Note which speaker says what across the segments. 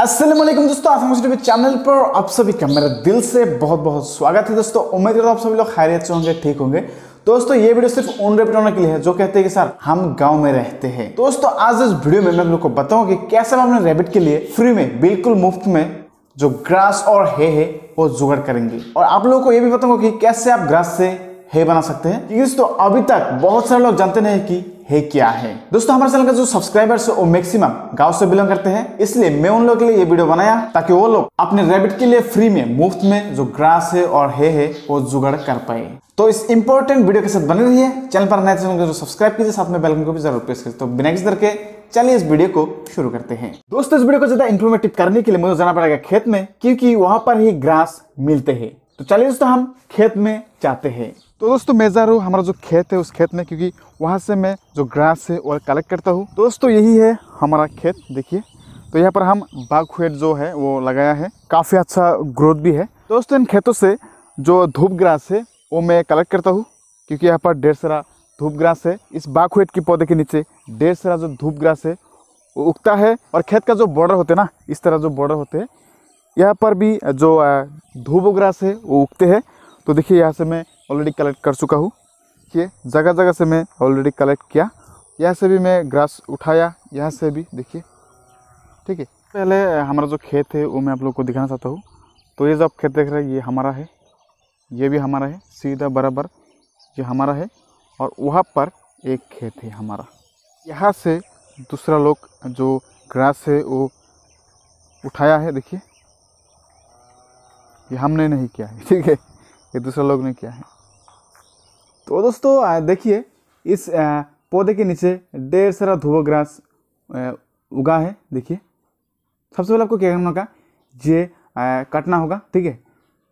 Speaker 1: असलम दोस्तों आप चैनल पर आप सभी का मेरा दिल से बहुत बहुत स्वागत है दोस्तों उम्मीद करता हूँ आप सभी लोग खैरियत से होंगे ठीक होंगे दोस्तों ये वीडियो सिर्फ उन रेपटोनर के लिए है जो कहते हैं कि सर हम गांव में रहते हैं दोस्तों आज इस वीडियो में मैं आप लोग को बताऊँ कि कैसे हम अपने रेबिट के लिए फ्री में बिल्कुल मुफ्त में जो ग्रास और हे है वो जुगड़ करेंगे और आप लोगों को ये भी बताऊंगा कि कैसे आप ग्रास से हे बना सकते हैं क्योंकि दोस्तों अभी तक बहुत सारे लोग जानते नहीं कि हे क्या है दोस्तों हमारे चैनल का जो सब्सक्राइबर्स है वो मैक्सिमम गांव से बिलोंग करते हैं इसलिए मैं उन लोगों के लिए ये वीडियो बनाया ताकि वो लोग अपने रैबिट के लिए फ्री में मुफ्त में जो ग्रास है और हे है वो जुगाड़ कर पाए तो इस इंपॉर्टेंट वीडियो के साथ बने रहिए चैनल पर नए चैनल को सब्सक्राइब कीजिए साथ में बेलकन को भी जरूर प्रेस कीजिए तो बिना किसी तरह के चलिए इस वीडियो को शुरू करते हैं दोस्तों इस वीडियो को ज्यादा इंफॉर्मेटिव करने के लिए मुझे जाना पड़ेगा खेत में क्योंकि वहां पर ही ग्रास मिलते हैं तो चलिए दोस्तों हम खेत में चाहते हैं तो दोस्तों मैं जा रहा हूँ हमारा जो खेत है उस खेत में क्योंकि वहाँ से मैं जो ग्रास है वो कलेक्ट करता हूँ दोस्तों यही है हमारा खेत देखिए तो यहाँ पर हम बागवेट जो है वो लगाया है काफ़ी अच्छा ग्रोथ भी है दोस्तों इन खेतों से जो धूप ग्रास है वो मैं कलेक्ट करता हूँ क्योंकि यहाँ पर ढेर सारा धूप ग्रास है इस बागवेट के पौधे के नीचे ढेर सारा जो धूप ग्रास है वो उगता है और खेत का जो बॉर्डर होते हैं ना इस तरह जो बॉर्डर होते हैं यहाँ पर भी जो धूप ग्रास है वो उगते हैं तो देखिए यहाँ से मैं ऑलरेडी कलेक्ट कर चुका हूँ देखिए जगह जगह से मैं ऑलरेडी कलेक्ट किया यहाँ से भी मैं ग्रास उठाया यहाँ से भी देखिए ठीक है पहले हमारा जो खेत है वो मैं आप लोग को दिखाना चाहता हूँ तो ये जो आप खेत देख रहे हैं ये हमारा है ये भी हमारा है सीधा बराबर ये हमारा है और वहाँ पर एक खेत है हमारा यहाँ से दूसरा लोग जो ग्रास है वो उठाया है देखिए ये हमने नहीं किया है ठीक है ये दूसरे लोग ने किया है तो दोस्तों देखिए इस पौधे के नीचे ढेर सारा धुव ग्रास उगा है देखिए सबसे पहले आपको क्या करना होगा ये काटना होगा ठीक है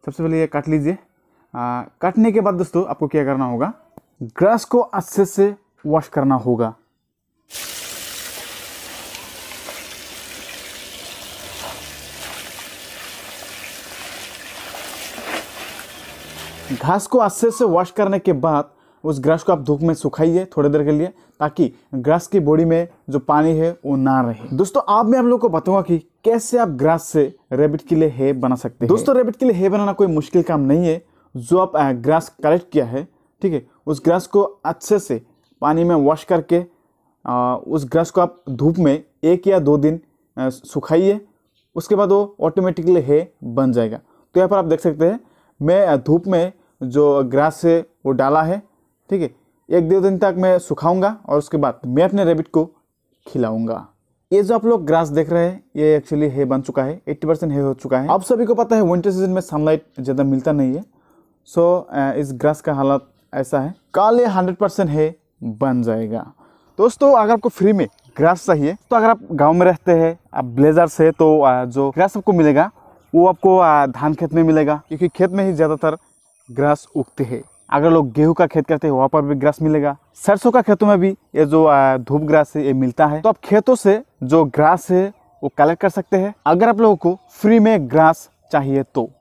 Speaker 1: सबसे पहले ये काट लीजिए काटने के बाद दोस्तों आपको क्या करना होगा ग्रास को अच्छे से वॉश करना होगा घास को अच्छे से वॉश करने के बाद उस ग्रास को आप धूप में सुखाइए थोड़ी देर के लिए ताकि ग्रास की बॉडी में जो पानी है वो ना रहे दोस्तों आप मैं आप लोगों को बताऊंगा कि कैसे आप ग्रास से रेबिट के लिए हे बना सकते हैं दोस्तों रेबिट के लिए हे बनाना कोई मुश्किल काम नहीं है जो आप ग्रास कलेक्ट किया है ठीक है उस ग्रास को अच्छे से पानी में वॉश करके आ, उस ग्रास को आप धूप में एक या दो दिन सुखाइए उसके बाद वो ऑटोमेटिकली हे बन जाएगा तो यहाँ पर आप देख सकते हैं मैं धूप में जो ग्रास है वो डाला है ठीक है एक दो दिन तक मैं सुखाऊंगा और उसके बाद मैं अपने रेबिट को खिलाऊंगा ये जो आप लोग ग्रास देख रहे हैं ये एक्चुअली है बन चुका है एट्टी परसेंट है हो चुका है आप सभी को पता है विंटर सीजन में सनलाइट ज़्यादा मिलता नहीं है सो इस ग्रास का हालत ऐसा है कल ये हंड्रेड परसेंट है बन जाएगा दोस्तों अगर आपको फ्री में ग्रास चाहिए तो अगर आप गांव में रहते हैं आप ब्लेजर से तो जो ग्रास आपको मिलेगा वो आपको धान खेत में मिलेगा क्योंकि खेत में ही ज़्यादातर ग्रास उगते हैं अगर लोग गेहूं का खेत करते हैं वहाँ पर भी ग्रास मिलेगा सरसों का खेतों में भी ये जो धूप ग्रास है ये मिलता है तो आप खेतों से जो ग्रास है वो कलेक्ट कर सकते हैं अगर आप लोगों को फ्री में ग्रास चाहिए तो